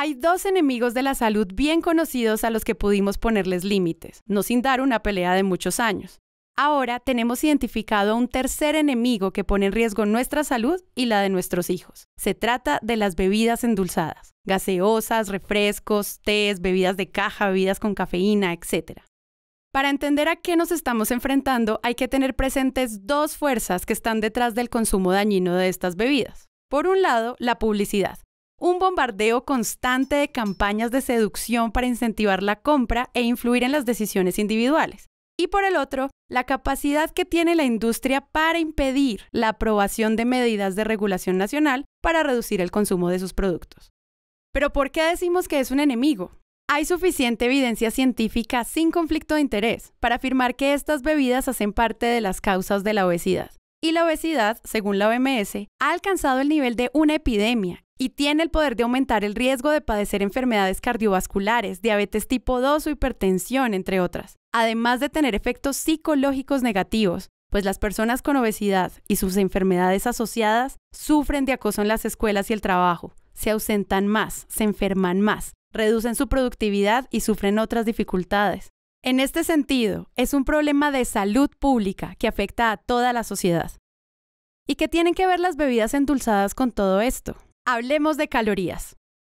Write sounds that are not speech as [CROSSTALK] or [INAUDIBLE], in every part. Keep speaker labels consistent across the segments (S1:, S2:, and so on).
S1: Hay dos enemigos de la salud bien conocidos a los que pudimos ponerles límites, no sin dar una pelea de muchos años. Ahora tenemos identificado un tercer enemigo que pone en riesgo nuestra salud y la de nuestros hijos. Se trata de las bebidas endulzadas, gaseosas, refrescos, tés, bebidas de caja, bebidas con cafeína, etc. Para entender a qué nos estamos enfrentando hay que tener presentes dos fuerzas que están detrás del consumo dañino de estas bebidas. Por un lado, la publicidad, un bombardeo constante de campañas de seducción para incentivar la compra e influir en las decisiones individuales. Y por el otro, la capacidad que tiene la industria para impedir la aprobación de medidas de regulación nacional para reducir el consumo de sus productos. Pero ¿por qué decimos que es un enemigo? Hay suficiente evidencia científica sin conflicto de interés para afirmar que estas bebidas hacen parte de las causas de la obesidad y la obesidad, según la OMS, ha alcanzado el nivel de una epidemia y tiene el poder de aumentar el riesgo de padecer enfermedades cardiovasculares, diabetes tipo 2 o hipertensión, entre otras, además de tener efectos psicológicos negativos, pues las personas con obesidad y sus enfermedades asociadas sufren de acoso en las escuelas y el trabajo, se ausentan más, se enferman más, reducen su productividad y sufren otras dificultades. En este sentido, es un problema de salud pública que afecta a toda la sociedad. ¿Y qué tienen que ver las bebidas endulzadas con todo esto? Hablemos de calorías.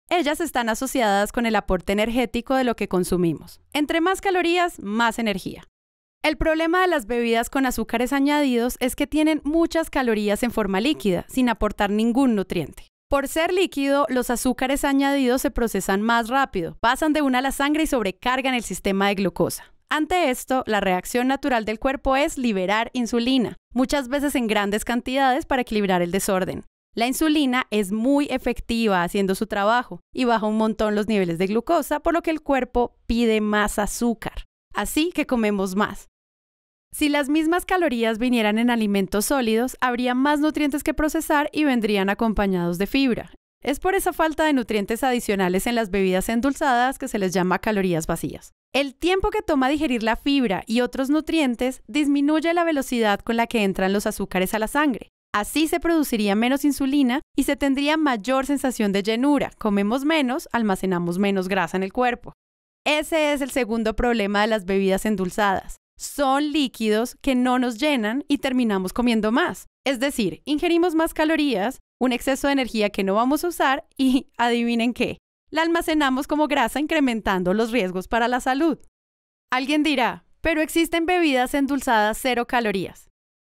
S1: Ellas están asociadas con el aporte energético de lo que consumimos. Entre más calorías, más energía. El problema de las bebidas con azúcares añadidos es que tienen muchas calorías en forma líquida, sin aportar ningún nutriente. Por ser líquido, los azúcares añadidos se procesan más rápido, pasan de una a la sangre y sobrecargan el sistema de glucosa. Ante esto, la reacción natural del cuerpo es liberar insulina, muchas veces en grandes cantidades para equilibrar el desorden. La insulina es muy efectiva haciendo su trabajo y baja un montón los niveles de glucosa, por lo que el cuerpo pide más azúcar. Así que comemos más. Si las mismas calorías vinieran en alimentos sólidos, habría más nutrientes que procesar y vendrían acompañados de fibra. Es por esa falta de nutrientes adicionales en las bebidas endulzadas que se les llama calorías vacías. El tiempo que toma digerir la fibra y otros nutrientes disminuye la velocidad con la que entran los azúcares a la sangre. Así se produciría menos insulina y se tendría mayor sensación de llenura. Comemos menos, almacenamos menos grasa en el cuerpo. Ese es el segundo problema de las bebidas endulzadas son líquidos que no nos llenan y terminamos comiendo más. Es decir, ingerimos más calorías, un exceso de energía que no vamos a usar y, [LAUGHS] adivinen qué, la almacenamos como grasa incrementando los riesgos para la salud. Alguien dirá, pero existen bebidas endulzadas cero calorías.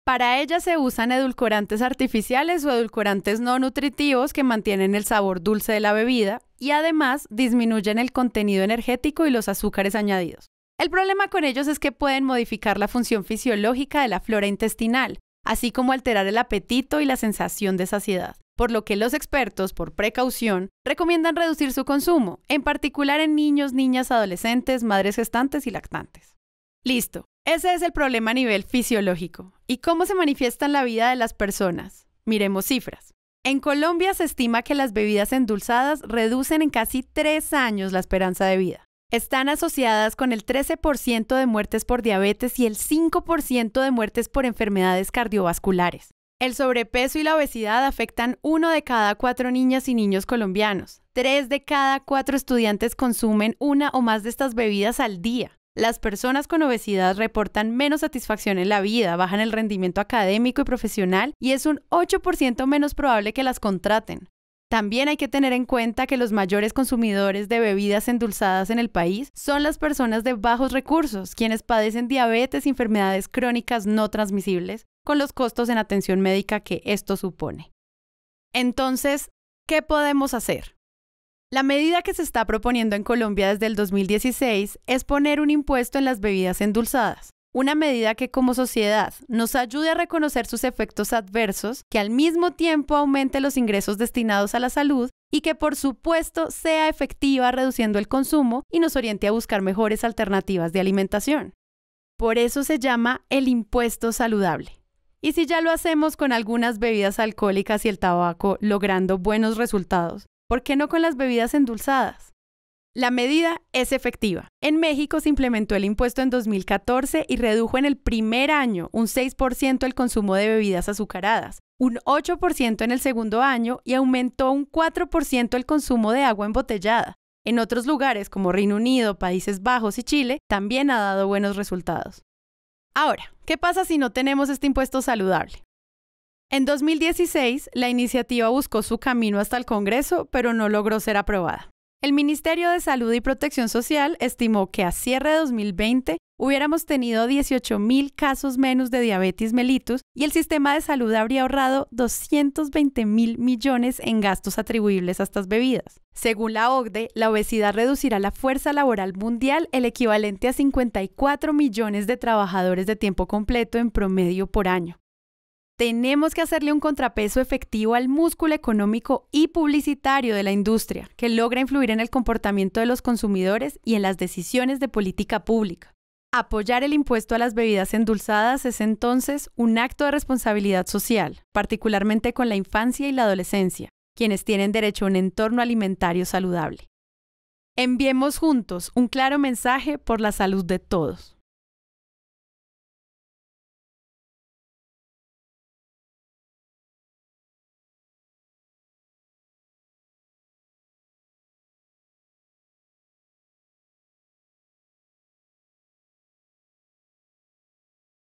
S1: Para ellas se usan edulcorantes artificiales o edulcorantes no nutritivos que mantienen el sabor dulce de la bebida y además disminuyen el contenido energético y los azúcares añadidos. El problema con ellos es que pueden modificar la función fisiológica de la flora intestinal, así como alterar el apetito y la sensación de saciedad, por lo que los expertos, por precaución, recomiendan reducir su consumo, en particular en niños, niñas, adolescentes, madres gestantes y lactantes. Listo, ese es el problema a nivel fisiológico. ¿Y cómo se manifiesta en la vida de las personas? Miremos cifras. En Colombia se estima que las bebidas endulzadas reducen en casi tres años la esperanza de vida están asociadas con el 13% de muertes por diabetes y el 5% de muertes por enfermedades cardiovasculares. El sobrepeso y la obesidad afectan uno de cada cuatro niñas y niños colombianos. Tres de cada cuatro estudiantes consumen una o más de estas bebidas al día. Las personas con obesidad reportan menos satisfacción en la vida, bajan el rendimiento académico y profesional y es un 8% menos probable que las contraten. También hay que tener en cuenta que los mayores consumidores de bebidas endulzadas en el país son las personas de bajos recursos, quienes padecen diabetes y enfermedades crónicas no transmisibles, con los costos en atención médica que esto supone. Entonces, ¿qué podemos hacer? La medida que se está proponiendo en Colombia desde el 2016 es poner un impuesto en las bebidas endulzadas una medida que como sociedad nos ayude a reconocer sus efectos adversos, que al mismo tiempo aumente los ingresos destinados a la salud y que por supuesto sea efectiva reduciendo el consumo y nos oriente a buscar mejores alternativas de alimentación. Por eso se llama el impuesto saludable. Y si ya lo hacemos con algunas bebidas alcohólicas y el tabaco logrando buenos resultados, ¿por qué no con las bebidas endulzadas? La medida es efectiva. En México se implementó el impuesto en 2014 y redujo en el primer año un 6% el consumo de bebidas azucaradas, un 8% en el segundo año y aumentó un 4% el consumo de agua embotellada. En otros lugares como Reino Unido, Países Bajos y Chile también ha dado buenos resultados. Ahora, ¿qué pasa si no tenemos este impuesto saludable? En 2016, la iniciativa buscó su camino hasta el Congreso, pero no logró ser aprobada. El Ministerio de Salud y Protección Social estimó que a cierre de 2020 hubiéramos tenido 18.000 casos menos de diabetes mellitus y el sistema de salud habría ahorrado 220.000 millones en gastos atribuibles a estas bebidas. Según la OCDE, la obesidad reducirá la fuerza laboral mundial el equivalente a 54 millones de trabajadores de tiempo completo en promedio por año. Tenemos que hacerle un contrapeso efectivo al músculo económico y publicitario de la industria, que logra influir en el comportamiento de los consumidores y en las decisiones de política pública. Apoyar el impuesto a las bebidas endulzadas es entonces un acto de responsabilidad social, particularmente con la infancia y la adolescencia, quienes tienen derecho a un entorno alimentario saludable. Enviemos juntos un claro mensaje por la salud de todos.